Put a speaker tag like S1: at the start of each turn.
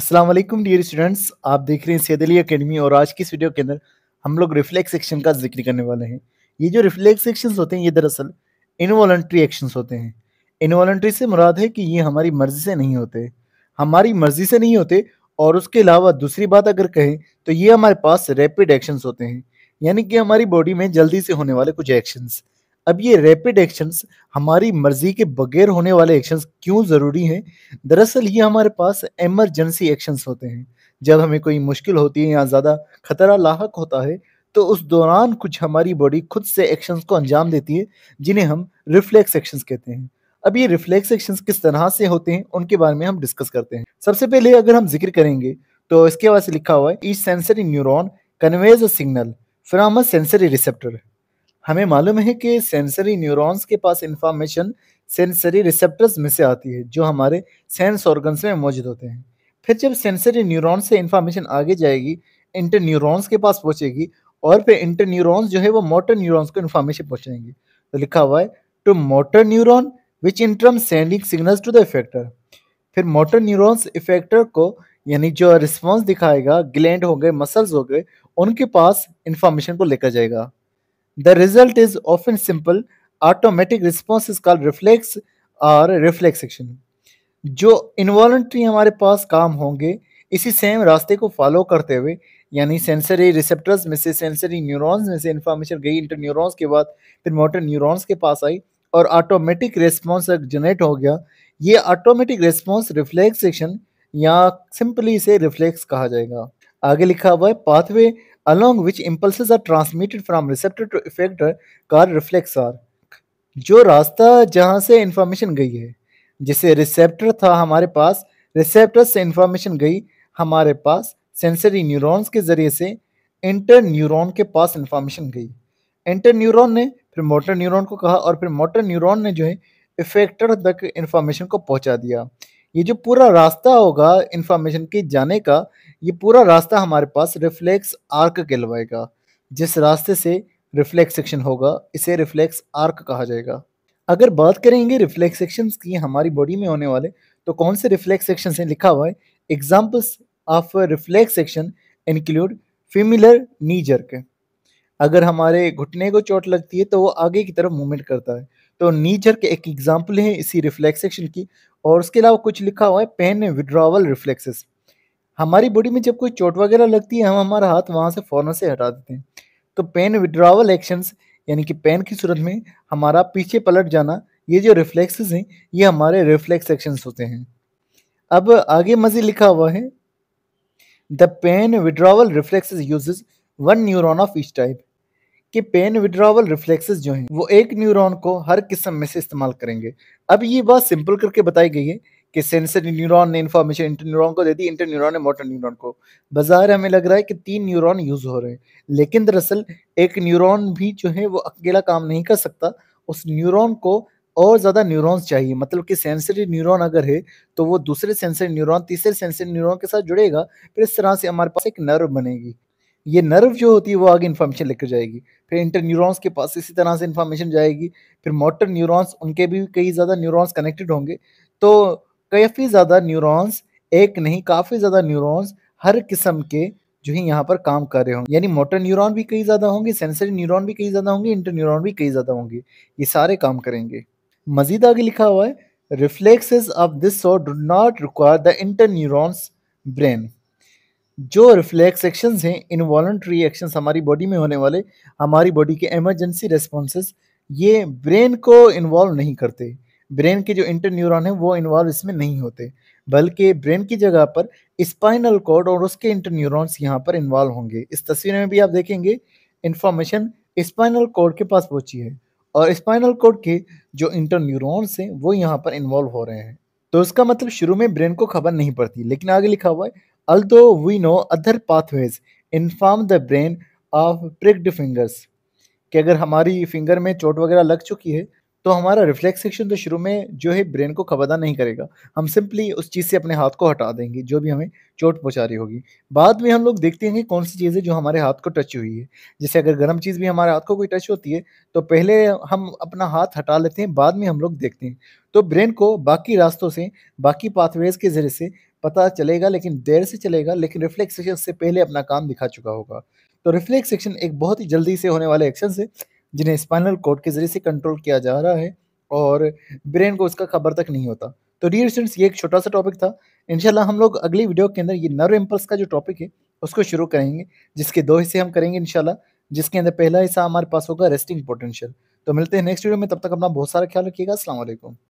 S1: अस्सलाम वालेकुम dear students आप देख रहे हैं सैद अली अकेडमी और आज की इस वीडियो के अंदर हम लोग रिफ्लेक्स एक्शन का जिक्र करने वाले हैं ये जो रिफ्लेक्स एक्शन होते हैं ये दरअसल इनवॉल्ट्री एक्शन होते हैं इनवॉल्ट्री से मुराद है कि ये हमारी मर्जी से नहीं होते हमारी मर्जी से नहीं होते और उसके अलावा दूसरी बात अगर कहें तो ये हमारे पास रैपिड एक्शन होते हैं यानी कि हमारी बॉडी में जल्दी से होने वाले कुछ एक्शंस अब ये रैपिड एक्शंस हमारी मर्जी के बगैर होने वाले एक्शंस क्यों ज़रूरी हैं दरअसल ये हमारे पास एमरजेंसी एक्शंस होते हैं जब हमें कोई मुश्किल होती है या ज़्यादा खतरा लाक होता है तो उस दौरान कुछ हमारी बॉडी खुद से एक्शंस को अंजाम देती है जिन्हें हम रिफ्लेक्स एक्शंस कहते हैं अब ये रिफ्लेक्स एक्शंस किस तरह से होते हैं उनके बारे में हम डिस्कस करते हैं सबसे पहले अगर हम जिक्र करेंगे तो इसके बाद से लिखा हुआ है each sensory neuron conveys a signal from a sensory receptor हमें मालूम है कि सेंसरी न्यूरॉन्स के पास इंफॉर्मेशन सेंसरी रिसेप्टर्स में से आती है जो हमारे सेंस ऑर्गन्स में मौजूद होते हैं फिर जब सेंसरी न्यूरॉन से इंफॉर्मेशन आगे जाएगी इंटर न्यूरॉन्स के पास पहुंचेगी और फिर इंटर न्यूरॉन्स जो है वो मोटर न्यूरॉन्स को इन्फॉर्मेशन पहुंचाएंगे तो लिखा हुआ है to motor neuron which in term sending signals to the effector फिर मोटर न्यूरॉन्स इफेक्टर को यानी जो रिस्पॉन्स दिखाएगा ग्लैंड हो गए मसल्स हो गए उनके पास इंफॉर्मेशन को लेकर जाएगा The result is often simple. Automatic response is called reflex और रिफ्लेक्स एक्शन जो इन्वॉल्ट्री हमारे पास काम होंगे इसी सेम रास्ते को फॉलो करते हुए यानी सेंसरी रिसेप्टर्स में से सेंसरी न्यूरॉन्स में से इंफॉर्मेशन गई इंटर न्यूरॉन्स के बाद फिर मोटर न्यूरॉन्स के पास आई और ऑटोमेटिक रिस्पॉन्स जनरेट हो गया ये ऑटोमेटिक रिस्पॉन्स रिफ्लेक्स एक्शन या सिंपली इसे रिफ्लेक्स कहा जाएगा आगे लिखा हुआ है pathway along which impulses are transmitted from receptor to effector कार रिफ्लेक्स आर जो रास्ता जहाँ से इंफॉर्मेशन गई है जैसे रिसेप्टर था हमारे पास रिसेप्टर से इंफॉर्मेशन गई हमारे पास सेंसरी न्यूरॉन्स के ज़रिए से इंटर न्यूरॉन के पास इंफॉर्मेशन गई इंटर न्यूरॉन ने फिर मोटर न्यूरॉन को कहा और फिर मोटर न्यूरॉन ने जो है इफेक्टर तक इन्फॉर्मेशन को पहुंचा दिया ये जो पूरा रास्ता होगा इंफॉर्मेशन के जाने का ये पूरा रास्ता हमारे पास रिफ्लेक्स आर्क कहलवाएगा जिस रास्ते से रिफ्लेक्स सेक्शन होगा इसे रिफ्लेक्स आर्क कहा जाएगा अगर बात करेंगे रिफ्लेक्स सेक्शन की हमारी बॉडी में होने वाले तो कौन से रिफ्लेक्स सेक्शन से लिखा हुआ है examples of reflex section include familiar knee jerk अगर हमारे घुटने को चोट लगती है तो वो आगे की तरफ मूवमेंट करता है तो नी जर्क एक एग्जाम्पल है इसी रिफ्लेक्स सेक्शन की और उसके अलावा कुछ लिखा हुआ है पेन विड्रावल रिफ्लेक्सेस हमारी बॉडी में जब कोई चोट वगैरह लगती है हम हमारा हाथ वहाँ से फ़ौरन से हटा देते हैं तो पेन विड्रावल एक्शंस यानी कि पेन की सूरत में हमारा पीछे पलट जाना ये जो रिफ्लेक्सेस हैं ये हमारे रिफ्लेक्स एक्शंस होते हैं अब आगे मज़ीद लिखा हुआ है the pain withdrawal reflexes uses one neuron of each type कि पेन विड्रावल रिफ्लेक्सेस जो हैं वो एक न्यूरॉन को हर किस्म में से इस्तेमाल करेंगे अब ये बात सिंपल करके बताई गई है कि सेंसरी न्यूरॉन ने इन्फॉर्मेशन इंटर न्यूरॉन को दे दी इंटर न्यूरॉन ने मोटर न्यूरॉन को बाजार हमें लग रहा है कि तीन न्यूरॉन यूज़ हो रहे हैं लेकिन दरअसल एक न्यूरॉन भी जो है वो अकेला काम नहीं कर सकता उस न्यूरॉन को और ज़्यादा न्यूरॉन्स चाहिए मतलब कि सेंसरी न्यूरॉन अगर है तो वो दूसरे सेंसरी न्यूरॉन तीसरे सेंसरी न्यूरॉन के साथ जुड़ेगा फिर इस तरह से हमारे पास एक नर्व बनेगी ये नर्व जो होती है वो आगे इन्फॉर्मेशन लेकर जाएगी फिर इंटर न्यूरॉन्स के पास इसी तरह से इन्फॉर्मेशन जाएगी फिर मोटर न्यूरॉन्स उनके भी कई ज़्यादा न्यूरॉन्स कनेक्टेड होंगे तो काफ़ी ज़्यादा न्यूरॉन्स एक नहीं काफ़ी ज़्यादा न्यूरॉन्स हर किस्म के जो है यहाँ पर काम कर रहे होंगे यानी मोटर न्यूरॉन भी कई ज़्यादा होंगे सेंसरी न्यूरॉन भी कई ज़्यादा होंगे इंटर न्यूरॉन भी कई ज़्यादा होंगे ये सारे काम करेंगे मजीद आगे लिखा हुआ है reflexes of this saw do not require the inter neurons brain जो रिफ्लेक्स एक्शंस हैं इनवॉल्ट्री एक्शंस हमारी बॉडी में होने वाले हमारी बॉडी के एमरजेंसी रेस्पॉन्सेज ये ब्रेन को इन्वॉल्व नहीं करते ब्रेन के जो इंटर न्यूरॉन है वो इन्वॉल्व इसमें नहीं होते बल्कि ब्रेन की जगह पर स्पाइनल कॉर्ड और उसके इंटर न्यूरॉन्स यहाँ पर इन्वॉल्व होंगे इस तस्वीर में भी आप देखेंगे इन्फॉर्मेशन स्पाइनल कॉर्ड के पास पहुँची है और स्पाइनल कॉर्ड के जो इंटर न्यूरॉन्स हैं वो यहाँ पर इन्वॉल्व हो रहे हैं तो इसका मतलब शुरू में ब्रेन को खबर नहीं पड़ती लेकिन आगे लिखा हुआ है although we know other pathways inform the brain of pricked fingers कि अगर हमारी फिंगर में चोट वगैरह लग चुकी है तो हमारा रिफ्लेक्स सेक्शन तो शुरू में जो है ब्रेन को खबरदार नहीं करेगा हम सिंपली उस चीज़ से अपने हाथ को हटा देंगे जो भी हमें चोट पहुँचा रही होगी बाद में हम लोग देखते हैं कि कौन सी चीज़ें जो हमारे हाथ को टच हुई है जैसे अगर गर्म चीज़ भी हमारे हाथ को कोई टच होती है तो पहले हम अपना हाथ हटा लेते हैं बाद में हम लोग देखते हैं तो ब्रेन को बाकी रास्तों से बाकी पाथवेज के ज़रिए से पता चलेगा लेकिन देर से चलेगा लेकिन रिफ्लेक्स सेक्शन से पहले अपना काम दिखा चुका होगा तो रिफ्लेक्स सेक्शन एक बहुत ही जल्दी से होने वाले एक्शन है जिन्हें स्पाइनल कोड के जरिए से कंट्रोल किया जा रहा है और ब्रेन को उसका खबर तक नहीं होता तो डियर स्टूडेंट्स ये एक छोटा सा टॉपिक था इंशाल्लाह हम लोग अगली वीडियो के अंदर ये नर्व इम्पल्स का जो टॉपिक है उसको शुरू करेंगे जिसके दो हिस्से हम करेंगे इंशाल्लाह जिसके अंदर पहला हिस्सा हमारे पास होगा रेस्टिंग पोटेंशियल तो मिलते हैं नेक्स्ट वीडियो में तब तक अपना बहुत सारा ख्याल रखिएगा असल